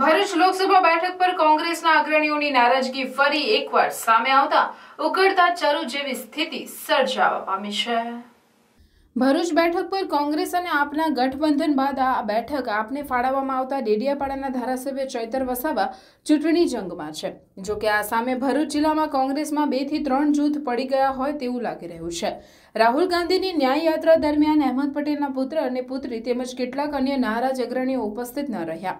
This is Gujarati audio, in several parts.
ભરૂચ લોકસભા બેઠક પર કોંગ્રેસના અગ્રણીઓની નારાજગી ફરી એકવાર સામે આવતા ઉકળતા ચરુ જેવી સ્થિતિ સર્જાવા પામી છે ભરૂચ બેઠક પર કોંગ્રેસ અને આપના ગઠબંધન બાદ આ બેઠક આપને ફાળવવામાં આવતા ડેડિયાપાડાના ધારાસભ્ય ચૈતર વસાવા ચૂંટણી જંગમાં છે જો કે આ સામે ભરૂચ જિલ્લામાં કોંગ્રેસમાં બેથી ત્રણ જૂથ પડી ગયા હોય તેવું લાગી રહ્યું છે રાહુલ ગાંધીની ન્યાયયાત્રા દરમિયાન અહેમદ પટેલના પુત્ર અને પુત્રી તેમજ કેટલાક અન્ય નારાજ અગ્રણીઓ ઉપસ્થિત ન રહ્યા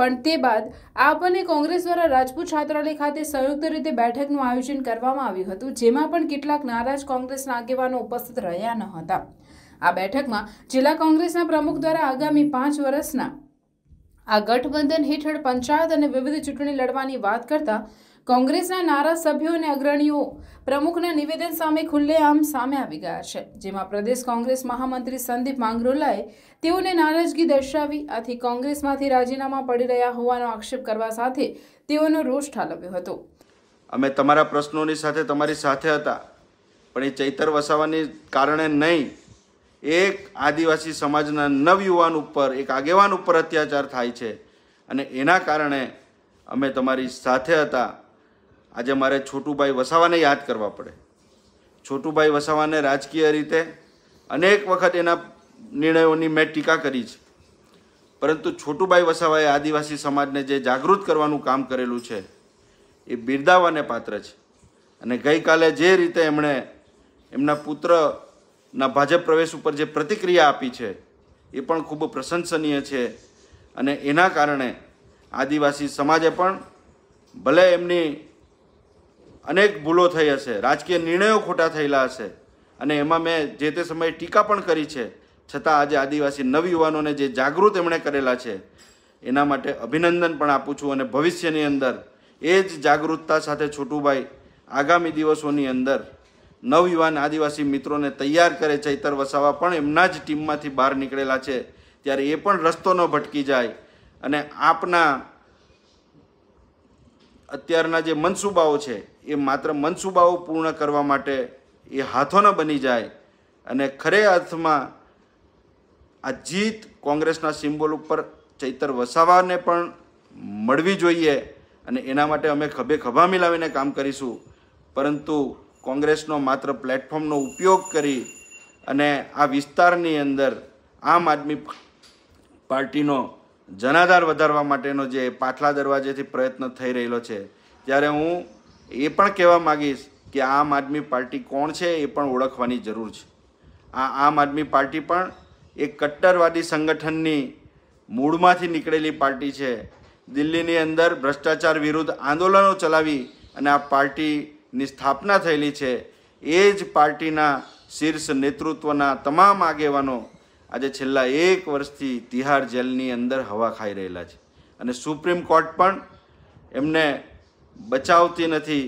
પણ તે બાદ આપ અને કોંગ્રેસ દ્વારા રાજપૂત છાત્રાલય ખાતે સંયુક્ત રીતે બેઠકનું આયોજન કરવામાં આવ્યું હતું જેમાં પણ કેટલાક નારાજ કોંગ્રેસના આગેવાનો ઉપસ્થિત રહ્યા ન હતા આ બેઠકમાં જિલ્લા કોંગ્રેસના પ્રમુખ દ્વારા આગામી પાંચ વર્ષના આ ગઠબંધન હેઠળ પંચાયત અને વિવિધ ચૂંટણી લડવાની વાત કરતાં કોંગ્રેસના નારા સભ્યો અને અગ્રણીઓ પ્રમુખના નિવેદન સામે ખુલ્લેઆમ સામે આવી ગયા છે જેમાં પ્રદેશ કોંગ્રેસ મહામંત્રી સંદીપ માંગરોલાએ તેઓને નારાજગી દર્શાવી આથી કોંગ્રેસમાંથી રાજીનામા પડી રહ્યા હોવાનો આક્ષેપ કરવા સાથે તેઓનો રોષ ઠાલવ્યો હતો અમે તમારા પ્રશ્નોની સાથે તમારી સાથે હતા પણ એ ચૈતર વસાવાની કારણે નહીં એક આદિવાસી સમાજના નવયુવાન ઉપર એક આગેવાન ઉપર અત્યાચાર થાય છે અને એના કારણે અમે તમારી સાથે હતા આજે મારે છોટુભાઈ વસાવાને યાદ કરવા પડે છોટુભાઈ વસાવાને રાજકીય રીતે અનેક વખત એના નિર્ણયોની મેં ટીકા કરી છે પરંતુ છોટુભાઈ વસાવાએ આદિવાસી સમાજને જે જાગૃત કરવાનું કામ કરેલું છે એ બિરદાવાને પાત્ર છે અને ગઈકાલે જે રીતે એમણે એમના પુત્રના ભાજપ પ્રવેશ ઉપર જે પ્રતિક્રિયા આપી છે એ પણ ખૂબ પ્રશંસનીય છે અને એના કારણે આદિવાસી સમાજે પણ ભલે એમની અનેક ભૂલો થઈ હશે રાજકીય નિર્ણયો ખોટા થયેલા હશે અને એમાં મેં જે તે સમયે ટીકા પણ કરી છે છતાં આજે આદિવાસી નવયુવાનોને જે જાગૃત એમણે કરેલા છે એના માટે અભિનંદન પણ આપું છું અને ભવિષ્યની અંદર એ જ જાગૃતતા સાથે છોટુભાઈ આગામી દિવસોની અંદર નવયુવાન આદિવાસી મિત્રોને તૈયાર કરે ચૈતર વસાવા પણ એમના જ ટીમમાંથી બહાર નીકળેલા છે ત્યારે એ પણ રસ્તો ન ભટકી જાય અને આપના અત્યારના જે મનસૂબાઓ છે એ માત્ર મનસૂબાઓ પૂર્ણ કરવા માટે એ હાથો બની જાય અને ખરે અર્થમાં આ જીત કોંગ્રેસના સિમ્બોલ ઉપર ચૈતર વસાવાને પણ મળવી જોઈએ અને એના માટે અમે ખભે ખભા મિલાવીને કામ કરીશું પરંતુ કોંગ્રેસનો માત્ર પ્લેટફોર્મનો ઉપયોગ કરી અને આ વિસ્તારની અંદર આમ આદમી પાર્ટીનો જનાધાર વધારવા માટેનો જે પાછલા દરવાજેથી પ્રયત્ન થઈ રહેલો છે ત્યારે હું એ પણ કહેવા માગીશ કે આમ આદમી પાર્ટી કોણ છે એ પણ ઓળખવાની જરૂર છે આ આમ આદમી પાર્ટી પણ એક કટ્ટરવાદી સંગઠનની મૂળમાંથી નીકળેલી પાર્ટી છે દિલ્હીની અંદર ભ્રષ્ટાચાર વિરુદ્ધ આંદોલનો ચલાવી અને આ પાર્ટીની સ્થાપના થયેલી છે એ જ પાર્ટીના શીર્ષ નેતૃત્વના તમામ આગેવાનો આજે છેલ્લા એક વર્ષથી તિહાર જેલની અંદર હવા ખાઈ રહેલા છે અને સુપ્રીમ કોર્ટ પણ એમને બચાવતી નથી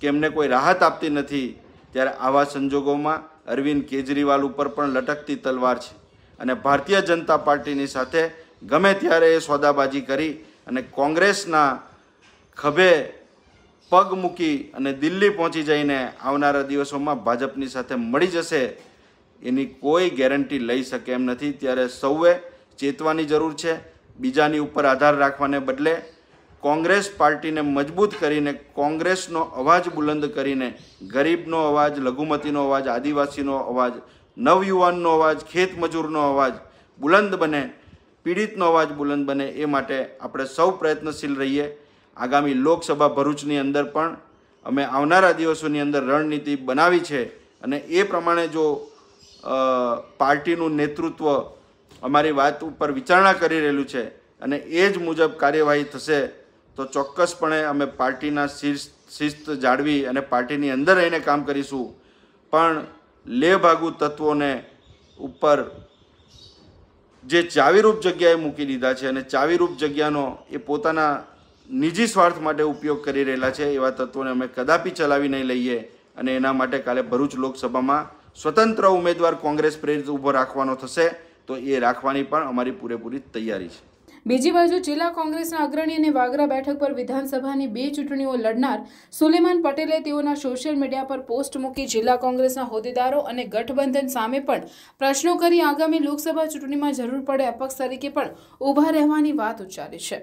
કે એમને કોઈ રાહત આપતી નથી ત્યારે આવા સંજોગોમાં અરવિંદ કેજરીવાલ ઉપર પણ લટકતી તલવાર છે અને ભારતીય જનતા પાર્ટીની સાથે ગમે ત્યારે એ સોદાબાજી કરી અને કોંગ્રેસના ખભે પગ મૂકી અને દિલ્હી પહોંચી જઈને આવનારા દિવસોમાં ભાજપની સાથે મળી જશે એની કોઈ ગેરંટી લઈ શકે એમ નથી ત્યારે સૌએ ચેતવાની જરૂર છે બીજાની ઉપર આધાર રાખવાને બદલે કોંગ્રેસ પાર્ટીને મજબૂત કરીને કોંગ્રેસનો અવાજ બુલંદ કરીને ગરીબનો અવાજ લઘુમતીનો અવાજ આદિવાસીનો અવાજ નવયુવાનનો અવાજ ખેતમજૂરનો અવાજ બુલંદ બને પીડિતનો અવાજ બુલંદ બને એ માટે આપણે સૌ પ્રયત્નશીલ રહીએ આગામી લોકસભા ભરૂચની અંદર પણ અમે આવનારા દિવસોની અંદર રણનીતિ બનાવી છે અને એ પ્રમાણે જો પાર્ટીનું નેતૃત્વ અમારી વાત ઉપર વિચારણા કરી રહેલું છે અને એ જ મુજબ કાર્યવાહી થશે તો ચોક્કસપણે અમે પાર્ટીના શિસ્ત જાળવી અને પાર્ટીની અંદર રહીને કામ કરીશું પણ લેભાગુ તત્વોને ઉપર જે ચાવીરૂપ જગ્યાએ મૂકી દીધા છે અને ચાવીરૂપ જગ્યાનો એ પોતાના નિજી સ્વાર્થ માટે ઉપયોગ કરી રહેલા છે એવા તત્વોને અમે કદાપી ચલાવી નહીં લઈએ અને એના માટે કાલે ભરૂચ લોકસભામાં સ્વતંત્ર ઉમેદવાર કોંગ્રેસ પ્રેરિત ઊભો રાખવાનો થશે તો એ રાખવાની પણ અમારી પૂરેપૂરી તૈયારી છે બીજી બાજુ જિલ્લા કોંગ્રેસના અગ્રણી અને વાગરા બેઠક પર વિધાનસભાની બે ચૂંટણીઓ લડનાર સુલેમાન પટેલે તેઓના સોશિયલ મીડિયા પર પોસ્ટ મૂકી જિલ્લા કોંગ્રેસના હોદ્દેદારો અને ગઠબંધન સામે પણ પ્રશ્નો કરી આગામી લોકસભા ચૂંટણીમાં જરૂર પડે અપક્ષ તરીકે પણ ઊભા રહેવાની વાત ઉચ્ચારી છે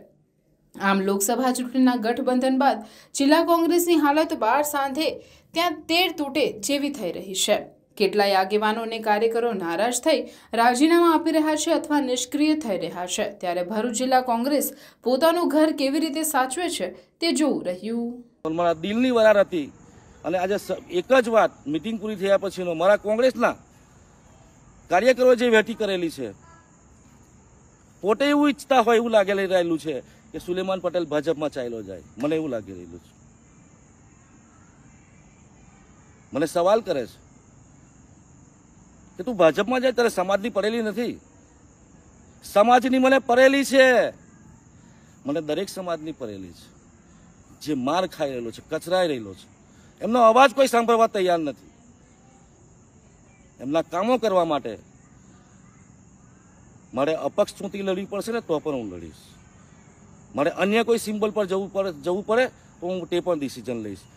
આમ લોકસભા ચૂંટણીના ગઠબંધન બાદ જિલ્લા કોંગ્રેસની હાલત બાર સાંધે ત્યાં તેર તૂટે જેવી થઈ રહી છે કેટલાય આગેવાનો અને કાર્યકરો નારાજ થઈ રાજીનામા આપી રહ્યા છે અથવા નિષ્ક્રિય થઈ રહ્યા છે ત્યારે ભરૂચ જિલ્લા કોંગ્રેસ પોતાનું ઘર કેવી રીતે સાચવે છે તે જોવું રહ્યું મારા દિલની વરાર હતી અને આજે એક જ વાત મિટિંગ પૂરી થયા પછીનો મારા કોંગ્રેસના કાર્યકરો જે વેઠી કરેલી છે પોતે એવું ઈચ્છતા હોય એવું લાગે રહેલું છે કે સુલેમાન પટેલ ભાજપમાં ચાલ્યો જાય મને એવું લાગી રહેલું છે મને સવાલ કરે છે કે તું ભાજપમાં જાય ત્યારે સમાજની પડેલી નથી સમાજની મને પડેલી છે મને દરેક સમાજની પડેલી છે જે માર ખાઈ રહેલો છે કચરાઈ રહેલો છે એમનો અવાજ કોઈ સાંભળવા તૈયાર નથી એમના કામો કરવા માટે મારે અપક્ષ ચૂંટણી લડવી પડશે ને તો પણ હું લડીશ મારે અન્ય કોઈ સિમ્બલ પર જવું પડે જવું પડે તો હું તે પણ ડિસિઝન લઈશ